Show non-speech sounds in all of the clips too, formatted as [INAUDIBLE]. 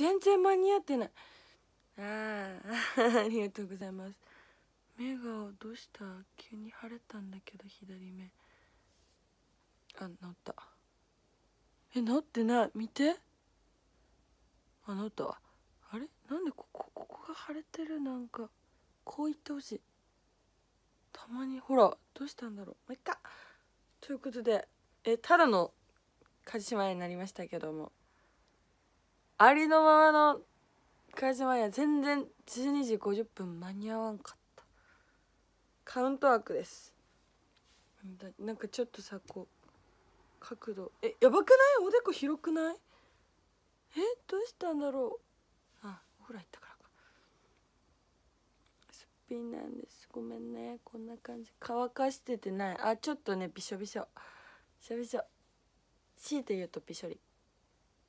全然間に合ってないああ [LAUGHS] ありがとうございます目がどうした急に腫れたんだけど左目あ治ったえ治ってない見てあ治ったあれなんでここここが腫れてるなんかこう言ってほしいたまにほらどうしたんだろうもう一回ということでえただの梶島になりましたけどもありのままのや全然12時50分間に合わんかったカウントワークですなんかちょっとさこう角度えやばくないおでこ広くないえどうしたんだろうあお風呂入ったからかすっぴんなんですごめんねこんな感じ乾かしててないあちょっとねびしょびしょびしょびしょ強いて言うとびしょり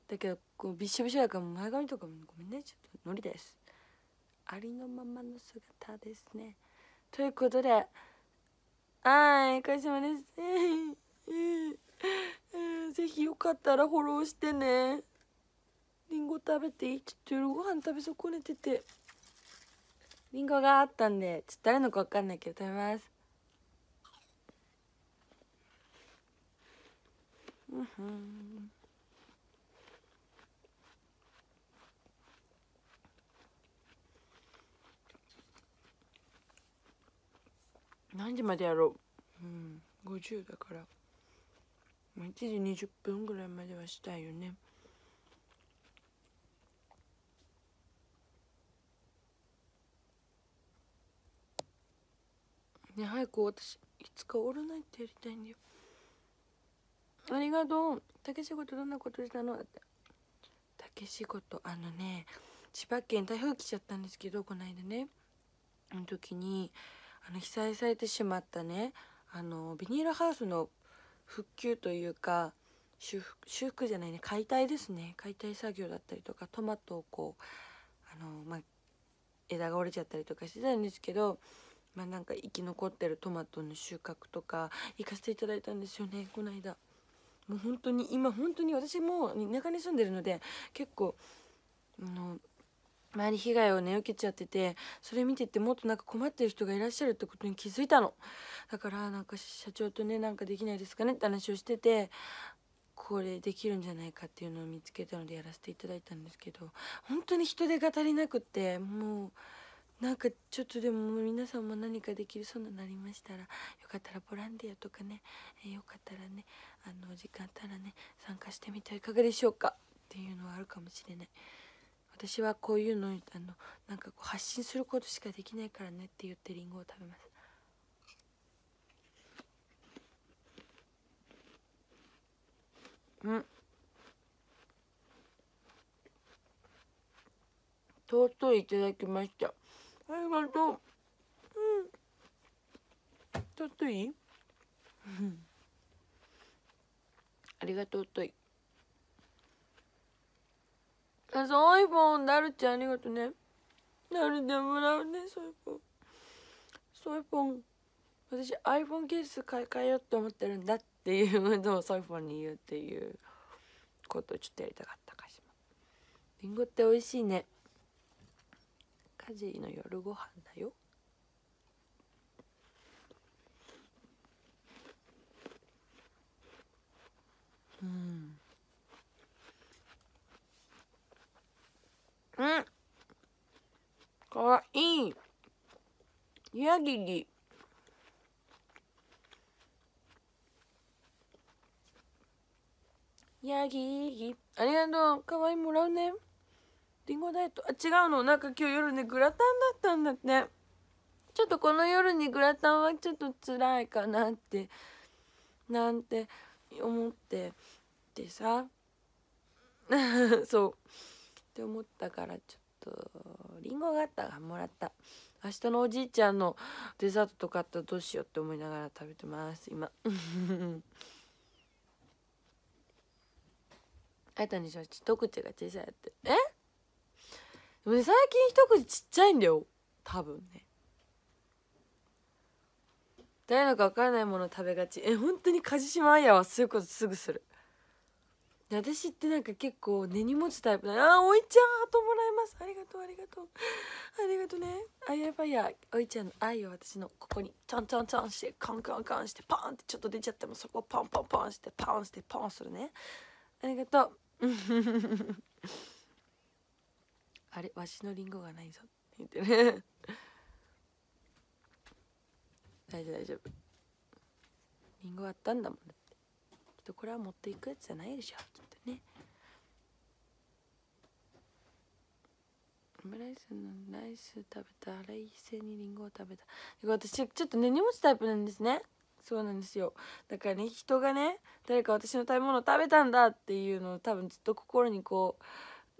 だけどこうびしょびしょやから前髪とかもごめんねちょっとノリですありのままの姿ですねということではいお疲れ様です [LAUGHS] ぜひよかったらフォローしてねりんご食べていいちょっと夜ご飯食べ損ねててりんごがあったんでちょっと誰のか分かんないけど食べますうんん何時までやろううん50だから1時20分ぐらいまではしたいよねね早く私いつかオールナイトやりたいんだよありがとう竹仕事どんなことしたのって竹仕事あのね千葉県台風来ちゃったんですけどこの間ねの時にあの被災されてしまったねあのビニールハウスの復旧というか修復修復じゃないね解体ですね解体作業だったりとかトマトをこうあの、まあ、枝が折れちゃったりとかしてたんですけど、まあ、なんか生き残ってるトマトの収穫とか行かせていただいたんですよねこの間。もう本当に今本当に私も田舎に住んでるので結構あの周り被害をね受けちゃっててそれ見ててもっとなんか困ってる人がいらっしゃるってことに気づいたのだからなんか社長とねなんかできないですかねって話をしててこれできるんじゃないかっていうのを見つけたのでやらせていただいたんですけど本当に人手が足りなくってもう。なんかちょっとでも皆さんも何かできるそうになりましたらよかったらボランティアとかね、えよかったらねあの時間あったらね参加してみてはいかがでしょうかっていうのはあるかもしれない。私はこういうのあのなんかこう発信することしかできないからねって言ってりんごを食べますうんとうとういただきましたありがとううん尊いありがとうといあ、そういぽん、なるちゃんありがとね。なるちゃんもらうね、そういぽん。そういぽん。私 iPhone ケース買い替えようと思ってるんだっていうのをそういうふうに言うっていうことをちょっとやりたかったかしらりんごって美味しいね家事の夜ご飯だよヤギりヤギありがとうかわいいもらうねりんごダイエットあ違うのなんか今日夜ねグラタンだったんだってちょっとこの夜にグラタンはちょっと辛いかなってなんて思ってでさ [LAUGHS] そうって思ったからちょっとりんごがあったらもらった明日のおじいちゃんのデザートとかあったらどうしようって思いながら食べてます今 [LAUGHS] あやたにでしょ一口が小さいってえでも、ね、最近一口ちっちゃいんだよ多分ね誰のか分からないもの食べがちえ本当に梶島彩はそういうことすぐする私ってなんか結構根に持つタイプだあおいちゃんハートもらいますありがとうありがとうありがとうねあやばいやおいちゃんの愛を私のここにちゃんちゃんちゃんしてカンカンカンしてパンってちょっと出ちゃってもそこをパンパンパンしてパンしてパンするねありがとう [LAUGHS] あれわしのりんごがないぞって言ってね [LAUGHS] 大丈夫大丈夫りんごあったんだもんだっとこれは持っていくやつじゃないでしょつってねオムライスのライス食べたあれ一斉にリンゴを食べた私ちょっとね荷物タイプなんですねそうなんですよだからね人がね誰か私の食べ物を食べたんだっていうのを多分ずっと心にこ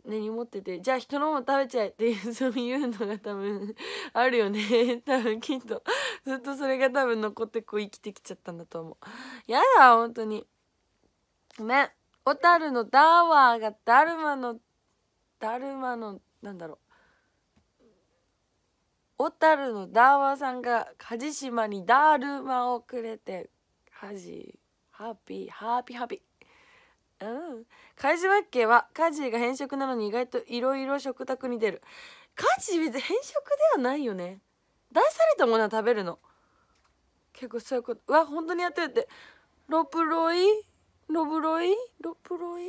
う根に持っててじゃあ人のも食べちゃえっていうそういうのが多分あるよね [LAUGHS] 多分きっとずっとそれが多分残ってこう生きてきちゃったんだと思うやだ本当に。ごめん。小樽のダーワーがだるまの、だるまの、なんだろう。小樽のダーワーさんが梶島にだるまをくれて、梶ハッピーハッピー。うん、梶ジ家は梶が変色なのに意外といろいろ食卓に出る梶事別に変色ではないよね出されたものは食べるの結構そういうことうわ本当にやってるってロプロイロブロイロブロイ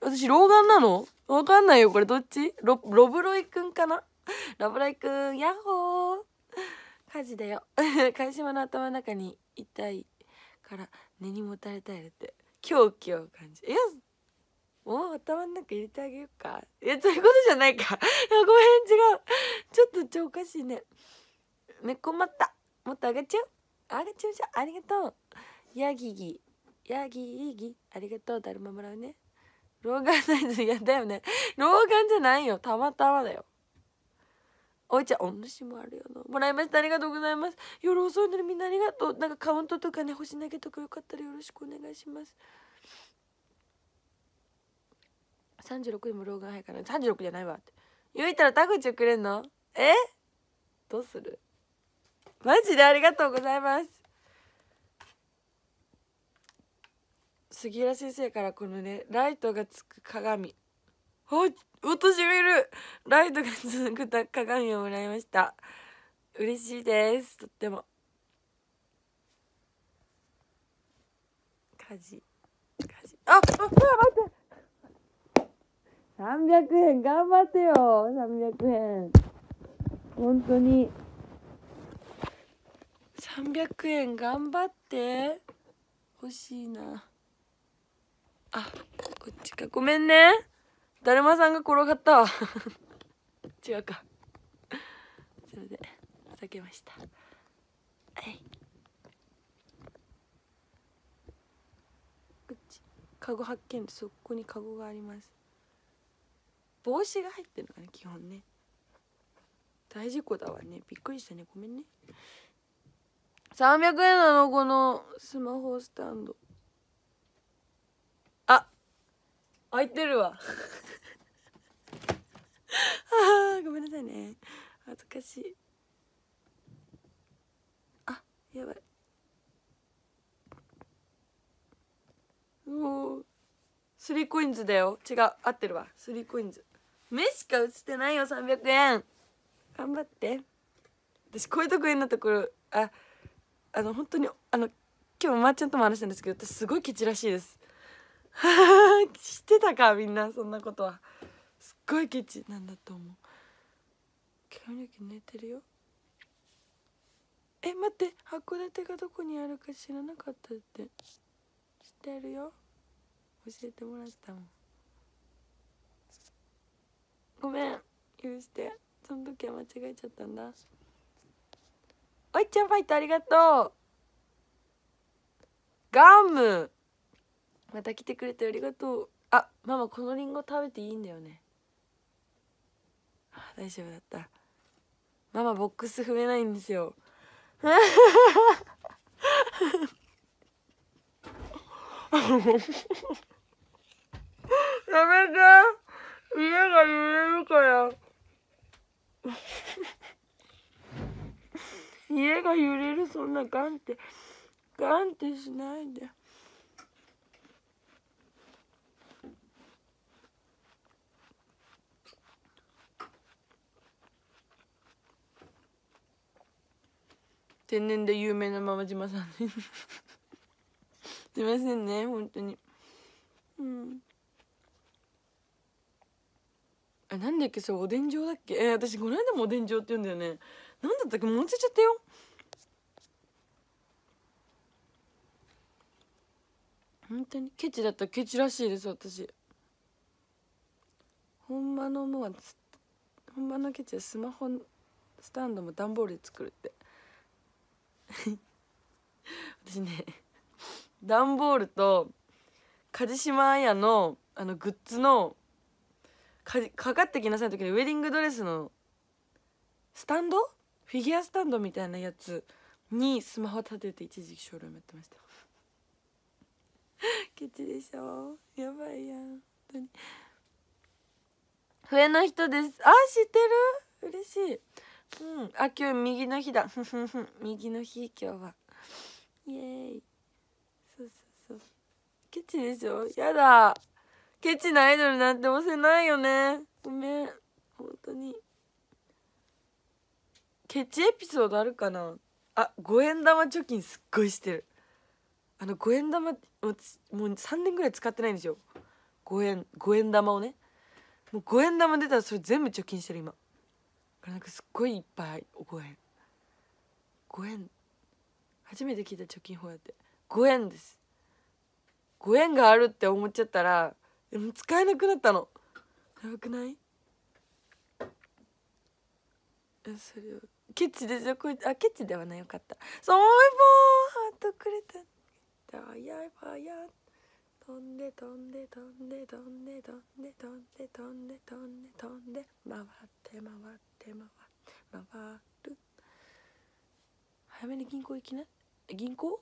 私、老眼なのわかんないよ、これどっちロ、ロブロイくんかなロブロイくん、ヤッホー火事だよ。貝島の頭の中に痛いから根にもたれたいって。狂気を感じ。いや、もう頭の中入れてあげようか。いや、そういうことじゃないか。いや、ごめん、違う。ちょっと超おかしいね。猫、ね、まった。もっとあげちゃうあげちゃうじゃありがとう。ヤギギ。ヤギイギありがとうだるまもらうね老眼サイズやだよね老眼じゃないよたまたまだよおいちゃんお主もあるよなもらいましたありがとうございます夜遅いのにみんなありがとうなんかカウントとかね星投げとかよかったらよろしくお願いします36位も老眼早いから36じゃないわって言うたら田口をくれんのえどうするマジでありがとうございます杉浦先生からこのねライトがつく鏡あ私がいるライトがつく鏡をもらいました嬉しいですとっても家事家事ああ待って300円頑張ってよ300円本当に300円頑張って欲しいな。あこっちかごめんねだるまさんが転がったわ [LAUGHS] 違うかそれで避けましたはいこっちかご発見そこにかごがあります帽子が入ってるのかな基本ね大事故だわねびっくりしたねごめんね300円なのこのスマホスタンド開いてるわあごめんなさいね恥ずかしいあやばいうおスリーコインズだよ違う合ってるわスリーコインズ目しか映ってないよ300円頑張って私こういうとこになところああの本当にあの今日まーちゃんとも話したんですけど私すごいケチらしいです [LAUGHS] 知ってたかみんなそんなことはすっごいケチなんだと思う髪の毛寝てるよえ待って函館がどこにあるか知らなかったって知ってるよ教えてもらったもんごめん許してその時は間違えちゃったんだおいちゃんファイトありがとうガムまた来てくれてありがとうあママこのりんご食べていいんだよねあ大丈夫だったママボックス踏めないんですよやめて家が揺れるから家が揺れるそんなガンってガンってしないで。天然で有名なまま島さん [LAUGHS] すいませんね本当にうんあなんだっけそれおでん状だっけえー、私この間もおでん状って言うんだよねなんだったっけもついちゃったよ本当にケチだったらケチらしいです私ほんまのもうほんまのケチはスマホスタンドも段ボールで作るって私ね段ボールと梶島綾のあのグッズのかかかってきなさいの時にウェディングドレスのスタンドフィギュアスタンドみたいなやつにスマホ立てて一時期ショールームやってました [LAUGHS] ケチでしょやばいやんに笛の人ですあ知ってる嬉しいうんあ今日右の日だ [LAUGHS] 右の日今日はイエーイそうそうそうケチでしょやだケチなアイドルなんて押せないよねごめん本当にケチエピソードあるかなあ五円玉貯金すっごいしてるあの五円玉もうもう3年ぐらい使ってないんですよ五円五円玉をねもう五円玉出たらそれ全部貯金してる今これなんかすっごいいっぱい5円5円初めて聞いた貯金法やって5円です5円があるって思っちゃったらでも使えなくなったのやばくないそれをケチですよこれあケチではないよかったそう思えばハートくれたやばいやばいやばい飛んで飛んで飛んで飛んで飛んで飛んで飛んで飛んで飛んで回って回って回って回る早めに銀行行きな銀行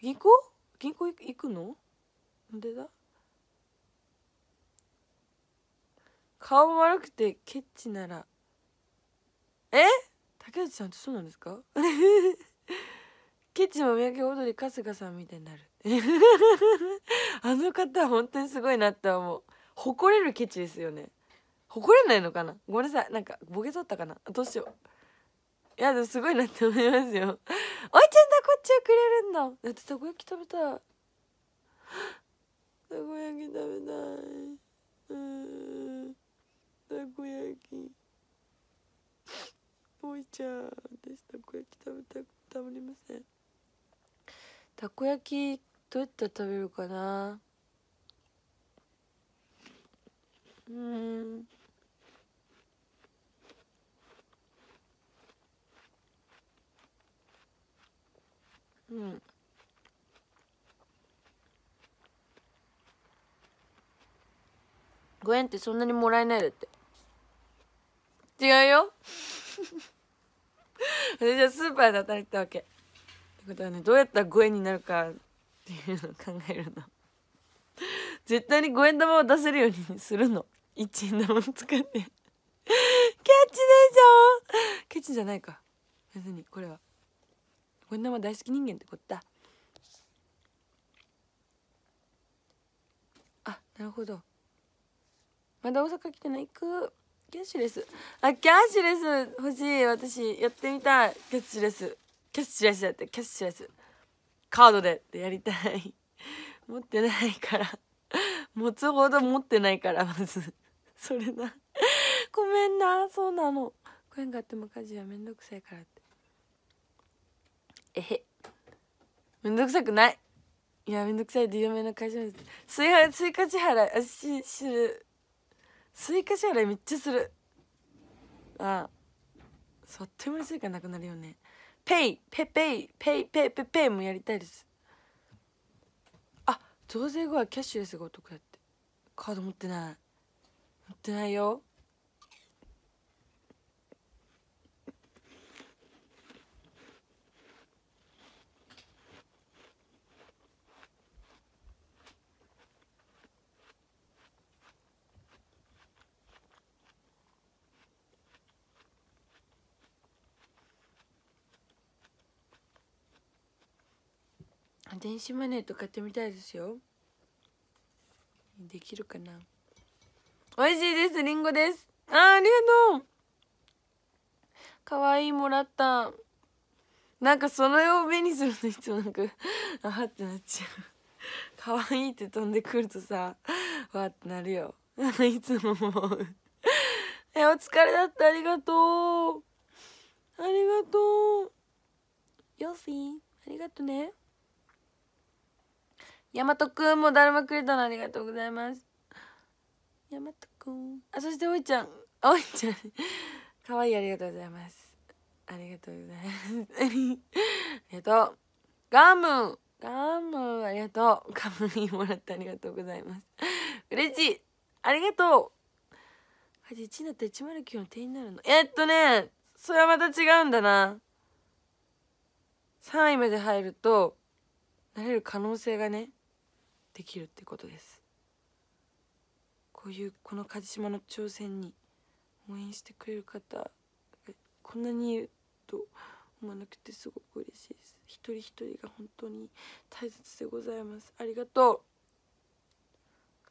銀行銀行行くのなんでだ顔悪くてケチならえ竹内さんってそうなんですか [LAUGHS] ちも三宅踊り春日さんみたいになる [LAUGHS] あの方は本当にすごいなって思う誇れるケチですよね誇れないのかなごめんなさいなんかボケとったかなどうしよういやでもすごいなって思いますよおいちゃんだこっちはくれるんだだってたこ焼き食べたいたこ焼き食べたいうんたこ焼きおいちゃん私たこ焼き食べたくたまりませんたこ焼きどうやって食べるかなうんうん5円ってそんなにもらえないだって違うよ [LAUGHS] 私はスーパーで働いてたわけことはねどうやったら5円になるかっていうのを考えるの絶対に5円玉を出せるようにするの1円玉使ってキャッチでしょキャッチじゃないか別にこれは5円玉大好き人間ってことだあなるほどまだ大阪来てないくキャッシュレスあキャッシュレス欲しい私やってみたいキャッシュレスキャッシュレスやってキャッシュレスカードでってやりたい [LAUGHS] 持ってないから [LAUGHS] 持つほど持ってないからまず [LAUGHS] それなごめんなそうなのこれがあっても家事はめんどくさいからってえへめんどくさくないいやめんどくさいで有名な会社です追加支払いあし知る追加支払いめっちゃするああそってもういかなくなるよねペイペイペイペイペイペペイもやりたいですあ増税後はキャッシュレスがお得だってカード持ってない持ってないよ電子マネーと買ってみたいですよできるかな美味しいですりんごですあありがとうかわいいもらったなんかそれを目にするといつもなんか [LAUGHS] あはってなっちゃうかわいいって飛んでくるとさわってなるよ [LAUGHS] いつも思うえお疲れだったありがとうありがとうよしありがとね大和くんもだるまくれたのありがとうございます大和くんあそしておいちゃんおいちゃん [LAUGHS] かわいいありがとうございますありがとうございます [LAUGHS] ありがとうガムガムありがとうガムにもらってありがとうございます嬉しいありがとう8になったら109のになるのえっとねそれはまた違うんだな3位まで入るとなれる可能性がねできるってことですこういうこの梶島の挑戦に応援してくれる方がこんなにいると思わなくてすごく嬉しいです一人一人が本当に大切でございますありがと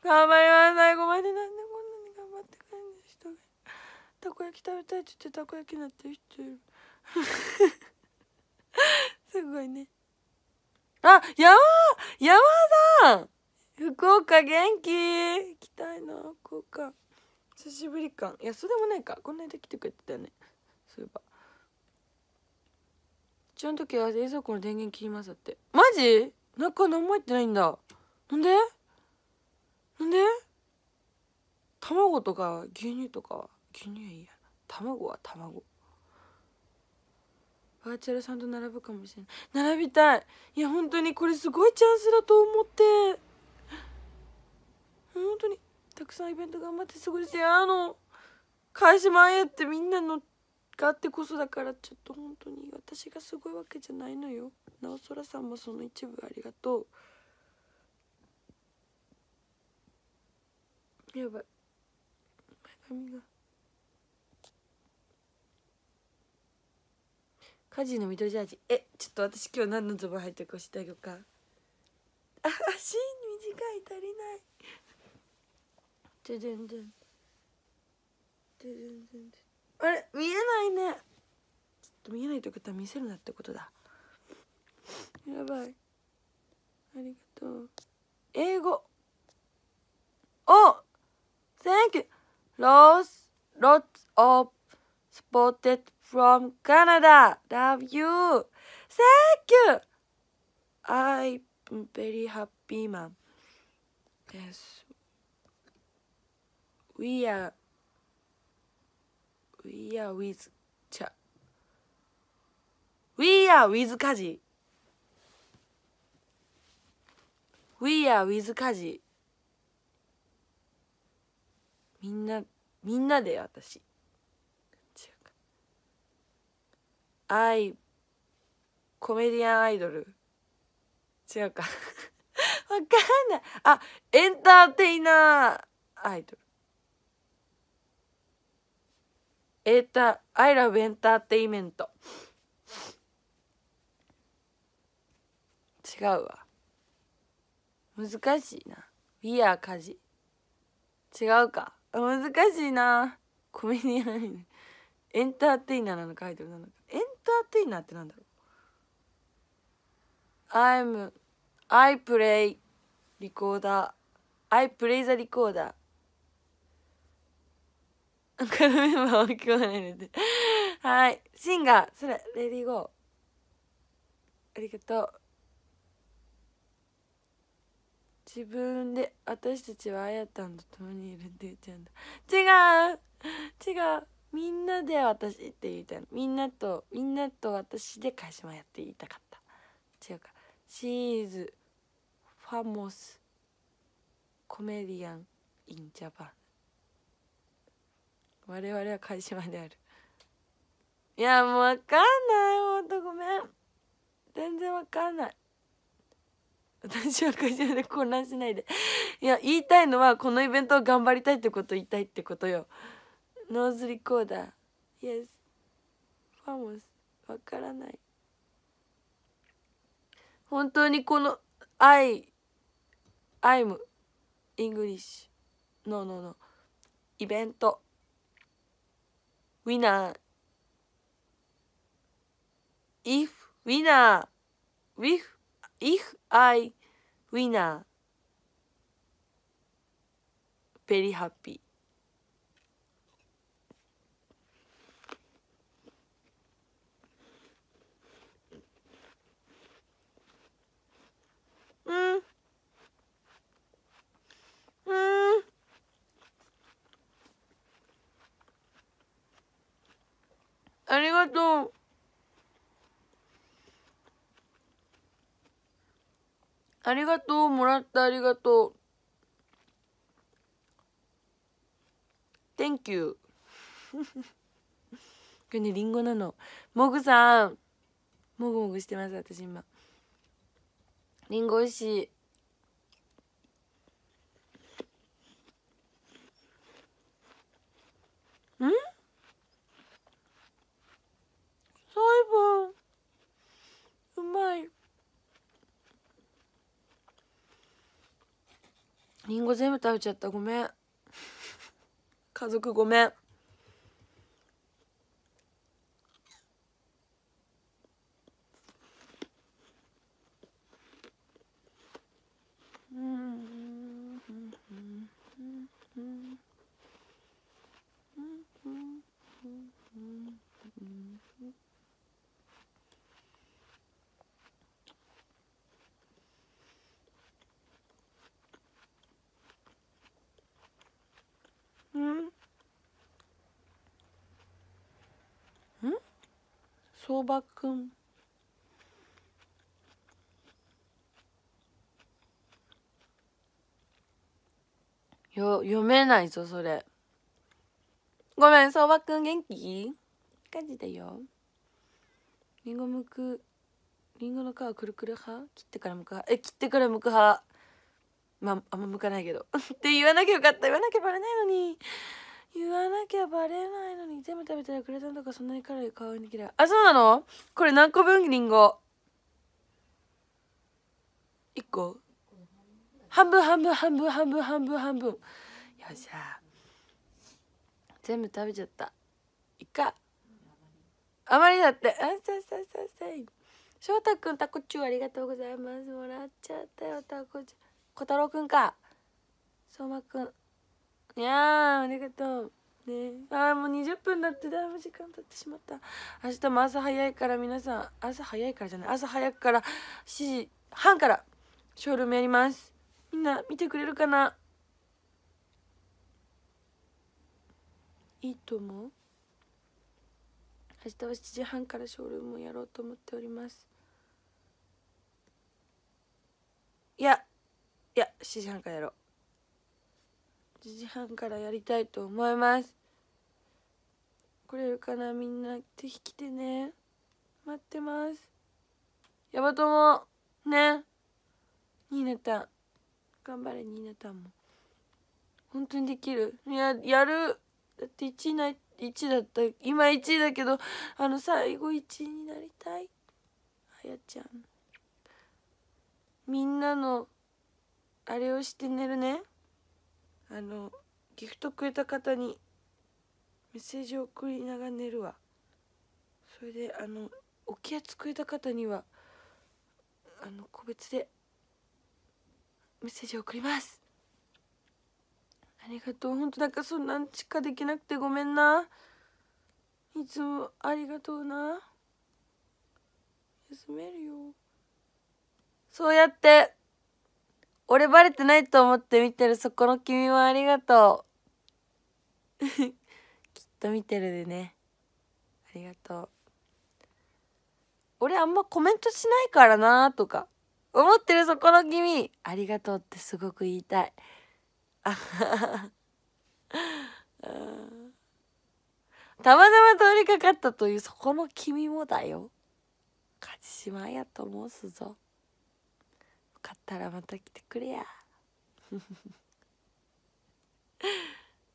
う頑張ります最後までなんでこんなに頑張ってくれる人がたこ焼き食べたいって言ってたこ焼きになってる人いる [LAUGHS] すごいねあ山山さん福岡元気行きたいな福岡久しぶり感いやそうでもないかこんなに来てくれてたよねそういえばちゃんと時は冷蔵庫の電源切りますってマジ中何も入ってないんだなんでなんで卵とか牛乳とか牛乳はいいや卵は卵バーチャルさんと並ぶかもしれない並びたいいや本当にこれすごいチャンスだと思って本当にたくさんイベント頑張って過ごしてあの返し前ってみんなのがあってこそだからちょっと本当に私がすごいわけじゃないのよなおそらさんもその一部ありがとうやばい前髪が家事の緑ジャージえちょっと私今日何のズボン入ってるか教えてあげようかあ足短い足りないででんでんででんでんであれ見えないねちょっと見えないということは見せるなってことだやばいありがとう英語お Thank you Lots lots of spotted from Canada love you Thank you I'm very happy man です We are We are with ちゃ We are with 家事 We are with 家事みんなみんなで私 I コメディアンアイドル違うか [LAUGHS] わかんないあエンターテイナーアイドルエータ I l o v エンターテイメント違うわ難しいな We are 家事違うか難しいなコメディアンエンターテイナーなのかアイドルなのかエンターテイナーってなんだろう I'm I play リコーダー I play the recorder このメンバー大きくないのではい。シンガー、それ、レディーゴー。ありがとう。自分で、私たちはあやたんと共にいるって言っちゃうんだ。違う違うみんなで私って言いたいみんなと、みんなと私で会社もやって言いたかった。違うか。シーズ、ファモス、コメディアン、インジャパン。我々は返島であるいやもうわかんないほんとごめん全然わかんない私は会社で混乱しないでいや言いたいのはこのイベントを頑張りたいってこと言いたいってことよノーズリコーダー Yes ファモスわからない本当にこのアイ m イ n g l i s h No no no イベント winner if winner if if I winner very happy Mm. Mm. ありがとう。ありがとう、もらったありがとう。Thank you. 今日ね、りんごなの。もぐさん。もぐもぐしてます、私今。りんご美味しい。りんご全部食べちゃったごめん家族ごめん相場くんよ読めないぞそれごめん相場くん元気火事だよりんごむくりんごの皮くるくる派切ってからむく派え切ってからむく派まああんまむかないけどって言わなきゃよかった言わなきゃバレないのに言わなきゃバレないのに全部食べたらグラタンとかそんなに辛い顔に嫌いあそうなのこれ何個分リンゴ1個半分半分半分半分半分半分よっしゃ全部食べちゃったいっかあまりだってあささささい翔太くんタコチューありがとうございますもらっちゃったよタコチュー小太郎くんか相馬くんいやありがとうねああもう20分だってだいぶ時間経ってしまった明日も朝早いから皆さん朝早いからじゃない朝早くから7時半からショールームやりますみんな見てくれるかないいと思う明日は7時半からショールームをやろうと思っておりますいやいや7時半からやろう8時半からやりたいと思います来れるかなみんなぜひ来てね待ってますヤバ友ねニーナたん頑張れニーナたんも本当にできるいややるだって1位ない1だった今1位だけどあの最後1位になりたいあやちゃんみんなのあれをして寝るねあのギフトくれた方にメッセージを送りながら寝るわそれであの置きやつくれた方にはあの個別でメッセージを送りますありがとう本当なんかそんなんしかできなくてごめんないつもありがとうな休めるよそうやって俺バレてないと思って見てるそこの君もありがとう [LAUGHS] きっと見てるでねありがとう俺あんまコメントしないからなとか思ってるそこの君ありがとうってすごく言いたいあははたまたま通りかかったというそこの君もだよ梶島やと申すぞかったらまた来てくれや [LAUGHS]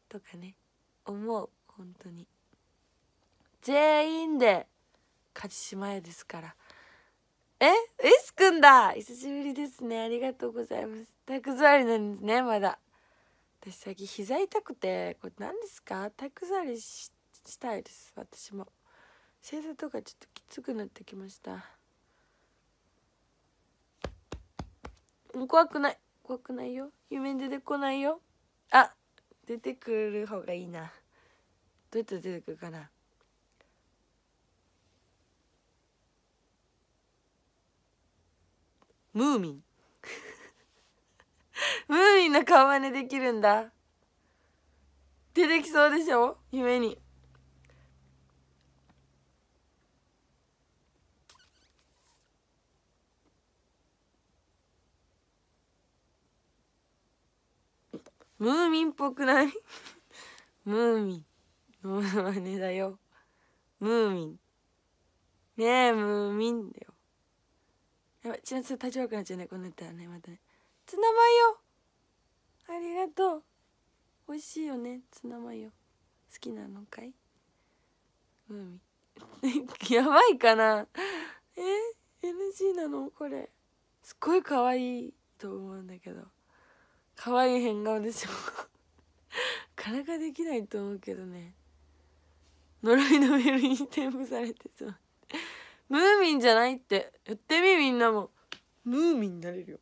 とかね思う本当に全員で勝ち島屋ですからえエスくんだ久しぶりですねありがとうございます体育座りなんですねまだ私最近膝痛くてこれ何ですか体育座りしたいです私も正座とかちょっときつくなってきました怖くない怖くないよ夢に出てこないよあ出てくる方がいいなどうやって出てくるかなムーミン [LAUGHS] ムーミンの顔真似できるんだ出てきそうでしょ夢にムーミンっぽくない [LAUGHS] ムーミン。モノマネだよ。ムーミン。ねえ、ムーミンだよ。やばい、ちなつ立ち悪くなっちゃうね、こんなったらね、またね。ツナマヨありがとう。美味しいよね、ツナマヨ。好きなのかいムーミン。[LAUGHS] やばいかなえ ?NG なのこれ。すっごい可愛いと思うんだけど。可愛い変顔でしょかなかできないと思うけどね呪いのメールに添付されてそうムーミンじゃないって言ってみみんなもムーミンになれるよ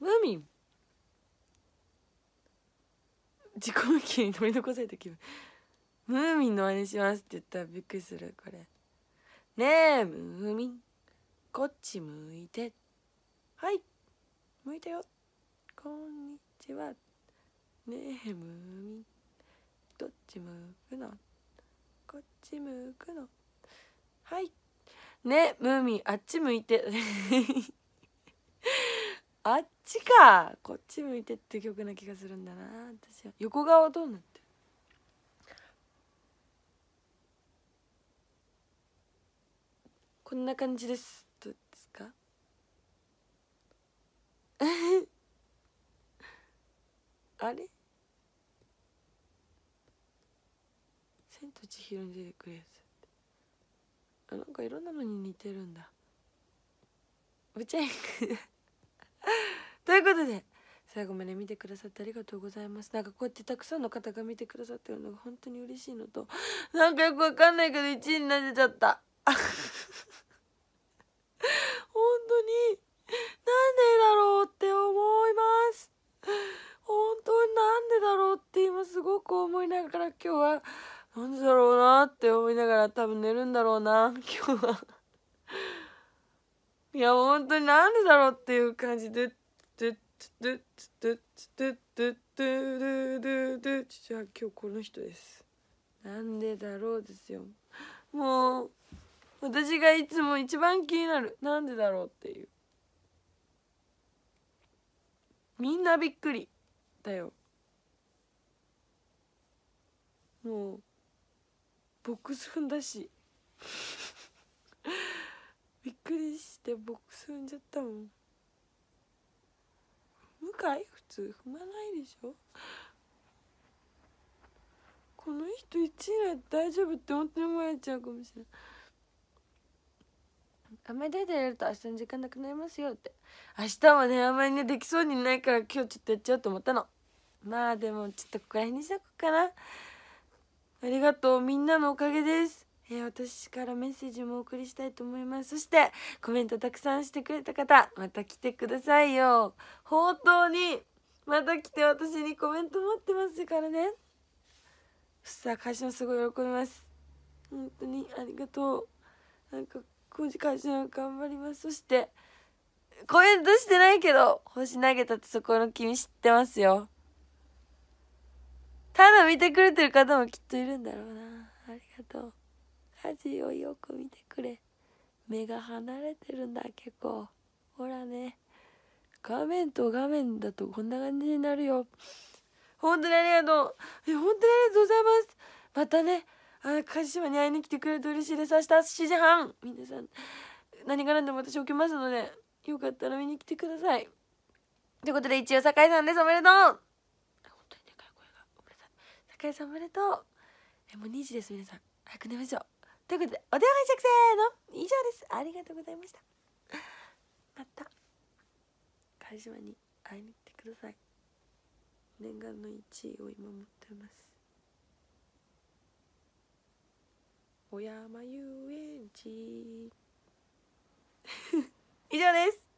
ムーミン自己無機に取り残された気分ムーミンの真似しますって言ったらびっくりするこれねえムーミンこっち向いてはい向いたよこんにちはねえムーミンどっち向くのこっち向くのはいねムーミンあっち向いて [LAUGHS] あっちかこっち向いてって曲な気がするんだな私は横顔どうなってこんな感じですあれ千と千尋に出てくるやつあなんかいろんなのに似てるんだブチェック [LAUGHS] ということで最後まで見てくださってありがとうございますなんかこうやってたくさんの方が見てくださってるのが本当に嬉しいのとなんかよくわかんないけど1位になっちゃった [LAUGHS] 本当にこう思いながら今日は何だろうなって思いながら多分寝るんだろうな今日は [LAUGHS] いや本当になんでだろうっていう感じででででででででででじゃあ今日この人ですなんでだろうですよもう私がいつも一番気になるなんでだろうっていうみんなびっくりだよもうボックス踏んだし [LAUGHS] びっくりしてボックス踏んじゃったもん向かい普通踏まないでしょこの人1位な大丈夫って本当に思えちゃうかもしれない雨で出れると明日の時間なくなりますよって明日はねあんまりねできそうにないから今日ちょっとやっちゃおうと思ったのまあでもちょっとここら辺にしとこうかなありがとうみんなのおかげです、えー、私からメッセージもお送りしたいと思いますそしてコメントたくさんしてくれた方また来てくださいよ本当にまた来て私にコメント待ってますからねさあ会社もすごい喜びます本当にありがとうなんか工事会社も頑張りますそしてコメントしてないけど星投げたってそこの君知ってますよただ見てくれてる方もきっといるんだろうな。ありがとう。家事をよく見てくれ。目が離れてるんだ、結構。ほらね。画面と画面だとこんな感じになるよ。本当にありがとう。本当にありがとうございます。またね、あ、鹿島に会いに来てくれると嬉しいです。明日7時半。皆さん、何が何でも私起きますので、よかったら見に来てください。ということで、一応酒井さんです。おめでとう解散おめでとうえもう2時です皆さん早く寝ましょうということでお電話拝借せーの以上ですありがとうございましたまた会島に会いに行ってください念願の1位を今持ってますお山遊園地 [LAUGHS] 以上です